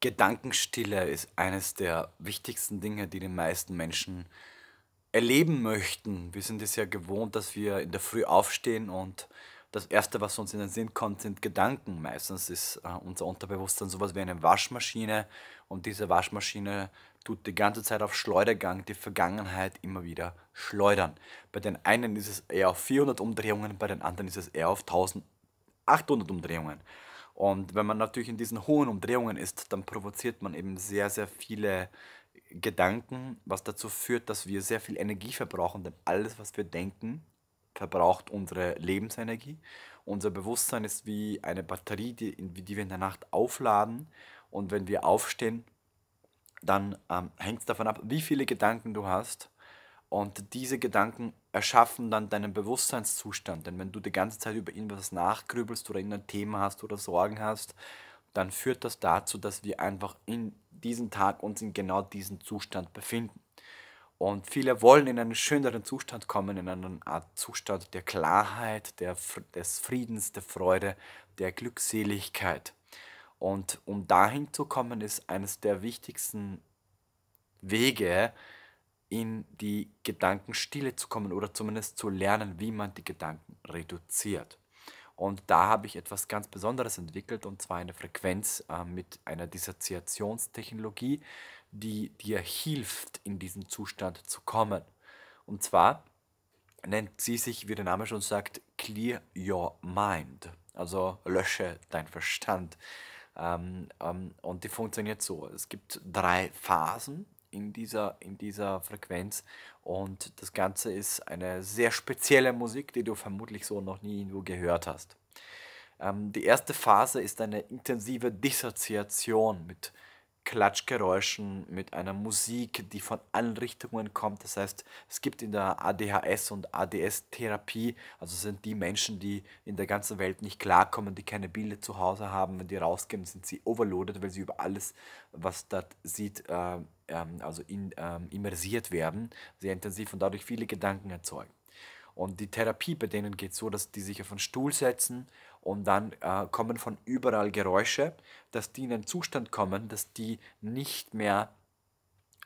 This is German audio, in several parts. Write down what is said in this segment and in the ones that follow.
Gedankenstille ist eines der wichtigsten Dinge, die die meisten Menschen erleben möchten. Wir sind es ja gewohnt, dass wir in der Früh aufstehen und das Erste, was uns in den Sinn kommt, sind Gedanken. Meistens ist äh, unser Unterbewusstsein sowas wie eine Waschmaschine und diese Waschmaschine tut die ganze Zeit auf Schleudergang die Vergangenheit immer wieder schleudern. Bei den einen ist es eher auf 400 Umdrehungen, bei den anderen ist es eher auf 1800 Umdrehungen. Und wenn man natürlich in diesen hohen Umdrehungen ist, dann provoziert man eben sehr, sehr viele Gedanken, was dazu führt, dass wir sehr viel Energie verbrauchen, denn alles, was wir denken, verbraucht unsere Lebensenergie. Unser Bewusstsein ist wie eine Batterie, die, die wir in der Nacht aufladen. Und wenn wir aufstehen, dann ähm, hängt es davon ab, wie viele Gedanken du hast und diese Gedanken erschaffen dann deinen Bewusstseinszustand. Denn wenn du die ganze Zeit über irgendwas nachgrübelst oder irgendein Thema hast oder Sorgen hast, dann führt das dazu, dass wir einfach in diesem Tag uns in genau diesem Zustand befinden. Und viele wollen in einen schöneren Zustand kommen, in einen Art Zustand der Klarheit, der, des Friedens, der Freude, der Glückseligkeit. Und um dahin zu kommen, ist eines der wichtigsten Wege, in die Gedankenstille zu kommen oder zumindest zu lernen, wie man die Gedanken reduziert. Und da habe ich etwas ganz Besonderes entwickelt und zwar eine Frequenz äh, mit einer Dissoziationstechnologie, die dir hilft, in diesen Zustand zu kommen. Und zwar nennt sie sich, wie der Name schon sagt, Clear Your Mind. Also lösche dein Verstand. Ähm, ähm, und die funktioniert so. Es gibt drei Phasen in dieser, in dieser Frequenz. Und das Ganze ist eine sehr spezielle Musik, die du vermutlich so noch nie irgendwo gehört hast. Ähm, die erste Phase ist eine intensive Dissoziation mit Klatschgeräuschen, mit einer Musik, die von allen Richtungen kommt. Das heißt, es gibt in der ADHS und ADS-Therapie, also sind die Menschen, die in der ganzen Welt nicht klarkommen, die keine Bilder zu Hause haben, wenn die rausgehen, sind sie overloaded, weil sie über alles, was dort sieht, äh, ähm, also in, ähm, immersiert werden, sehr intensiv und dadurch viele Gedanken erzeugen. Und die Therapie bei denen geht so, dass die sich auf einen Stuhl setzen und dann äh, kommen von überall Geräusche, dass die in einen Zustand kommen, dass die nicht mehr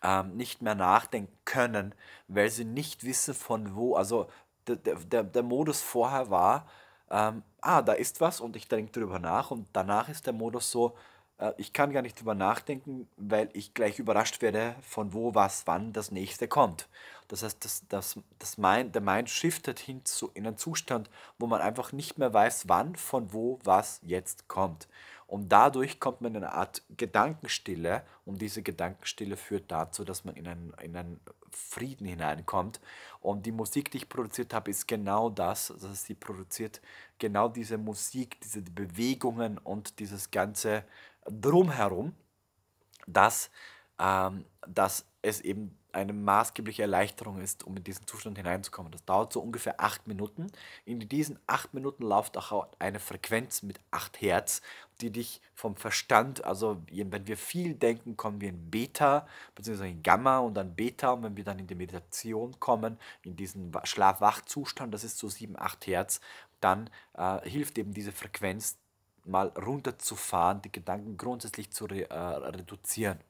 ähm, nicht mehr nachdenken können, weil sie nicht wissen von wo. Also der, der, der Modus vorher war, ähm, ah, da ist was und ich denke darüber nach und danach ist der Modus so, äh, ich kann gar nicht drüber nachdenken, weil ich gleich überrascht werde, von wo, was, wann das nächste kommt. Das heißt, das, das, das mein, der Mind shiftet hin zu, in einen Zustand, wo man einfach nicht mehr weiß, wann, von wo, was jetzt kommt. Und dadurch kommt man in eine Art Gedankenstille und diese Gedankenstille führt dazu, dass man in einen, in einen Frieden hineinkommt. Und die Musik, die ich produziert habe, ist genau das. Also sie produziert genau diese Musik, diese Bewegungen und dieses ganze drumherum, dass, ähm, dass es eben eine maßgebliche Erleichterung ist, um in diesen Zustand hineinzukommen. Das dauert so ungefähr acht Minuten. In diesen acht Minuten läuft auch eine Frequenz mit acht Hertz, die dich vom Verstand, also wenn wir viel denken, kommen wir in Beta, beziehungsweise in Gamma und dann Beta. Und wenn wir dann in die Meditation kommen, in diesen Schlaf-Wach-Zustand, das ist so sieben, acht Hertz, dann äh, hilft eben diese Frequenz, mal runterzufahren, die Gedanken grundsätzlich zu re, äh, reduzieren.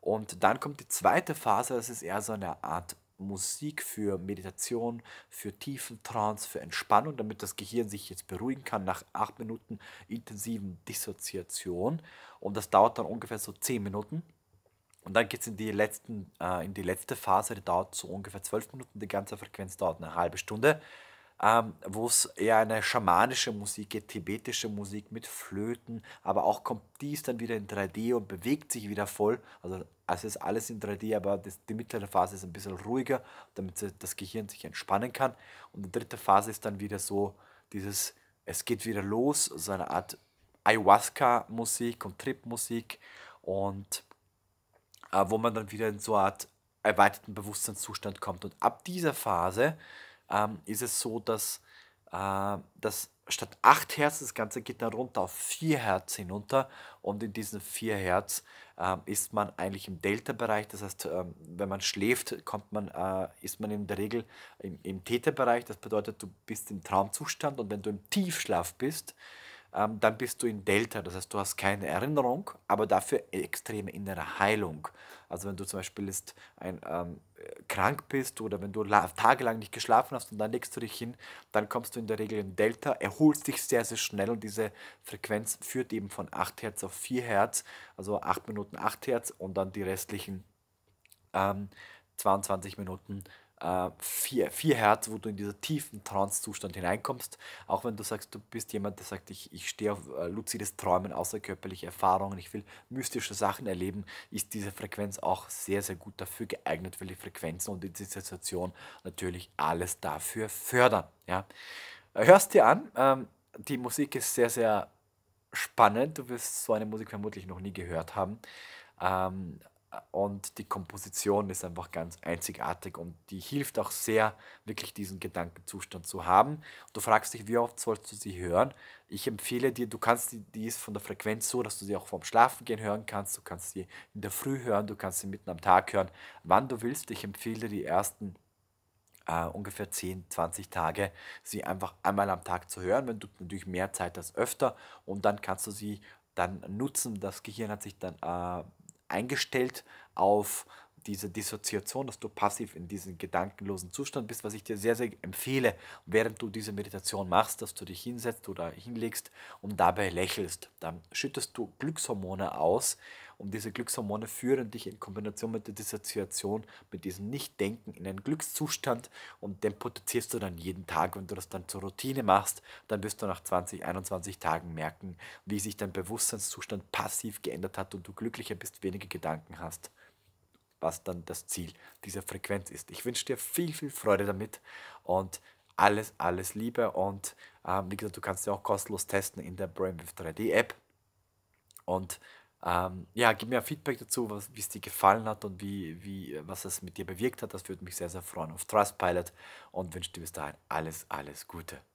Und dann kommt die zweite Phase, das ist eher so eine Art Musik für Meditation, für tiefen Trance, für Entspannung, damit das Gehirn sich jetzt beruhigen kann nach acht Minuten intensiven Dissoziation. Und das dauert dann ungefähr so zehn Minuten. Und dann geht es in, äh, in die letzte Phase, die dauert so ungefähr zwölf Minuten, die ganze Frequenz dauert eine halbe Stunde ähm, wo es eher eine schamanische Musik geht, tibetische Musik mit Flöten, aber auch kommt dies dann wieder in 3D und bewegt sich wieder voll. Also, also ist alles in 3D, aber das, die mittlere Phase ist ein bisschen ruhiger, damit das Gehirn sich entspannen kann. Und die dritte Phase ist dann wieder so dieses, es geht wieder los, so eine Art Ayahuasca-Musik und Trip-Musik und äh, wo man dann wieder in so eine Art erweiterten Bewusstseinszustand kommt. Und ab dieser Phase ähm, ist es so, dass, äh, dass statt 8 Hertz, das Ganze geht dann runter auf 4 Hertz hinunter und in diesen 4 Hertz ähm, ist man eigentlich im Delta-Bereich, das heißt, ähm, wenn man schläft, kommt man, äh, ist man in der Regel im, im Theta-Bereich, das bedeutet, du bist im Traumzustand und wenn du im Tiefschlaf bist, ähm, dann bist du in Delta, das heißt, du hast keine Erinnerung, aber dafür extreme innere Heilung. Also wenn du zum Beispiel ist ein, ähm, krank bist oder wenn du tagelang nicht geschlafen hast und dann legst du dich hin, dann kommst du in der Regel in Delta, erholst dich sehr, sehr schnell und diese Frequenz führt eben von 8 Hertz auf 4 Hertz, also 8 Minuten 8 Hertz und dann die restlichen ähm, 22 Minuten 4, äh, vier, Hertz, wo du in dieser tiefen Trance-Zustand hineinkommst. Auch wenn du sagst, du bist jemand, der sagt, ich, ich stehe auf äh, luzides Träumen, außerkörperliche Erfahrungen, ich will mystische Sachen erleben, ist diese Frequenz auch sehr, sehr gut dafür geeignet, weil die Frequenzen und die Situation natürlich alles dafür fördern. Ja? Äh, hörst dir an, ähm, die Musik ist sehr, sehr spannend. Du wirst so eine Musik vermutlich noch nie gehört haben. Ähm, und die Komposition ist einfach ganz einzigartig und die hilft auch sehr, wirklich diesen Gedankenzustand zu haben. Du fragst dich, wie oft sollst du sie hören? Ich empfehle dir, du kannst die, die ist von der Frequenz so, dass du sie auch vorm Schlafen gehen hören kannst, du kannst sie in der Früh hören, du kannst sie mitten am Tag hören, wann du willst. Ich empfehle die ersten Uh, ungefähr 10, 20 Tage, sie einfach einmal am Tag zu hören, wenn du natürlich mehr Zeit hast, öfter und dann kannst du sie dann nutzen. Das Gehirn hat sich dann uh, eingestellt auf diese Dissoziation, dass du passiv in diesem gedankenlosen Zustand bist, was ich dir sehr, sehr empfehle, während du diese Meditation machst, dass du dich hinsetzt oder hinlegst und dabei lächelst. Dann schüttest du Glückshormone aus und diese Glückshormone führen dich in Kombination mit der Dissoziation, mit diesem Nichtdenken in einen Glückszustand und den potenzierst du dann jeden Tag. Wenn du das dann zur Routine machst, dann wirst du nach 20, 21 Tagen merken, wie sich dein Bewusstseinszustand passiv geändert hat und du glücklicher bist, weniger Gedanken hast was dann das Ziel dieser Frequenz ist. Ich wünsche dir viel, viel Freude damit und alles, alles Liebe. Und ähm, wie gesagt, du kannst ja auch kostenlos testen in der Brainwave 3D App. Und ähm, ja, gib mir Feedback dazu, wie es dir gefallen hat und wie, wie, was es mit dir bewirkt hat. Das würde mich sehr, sehr freuen auf Trustpilot und wünsche dir bis dahin alles, alles Gute.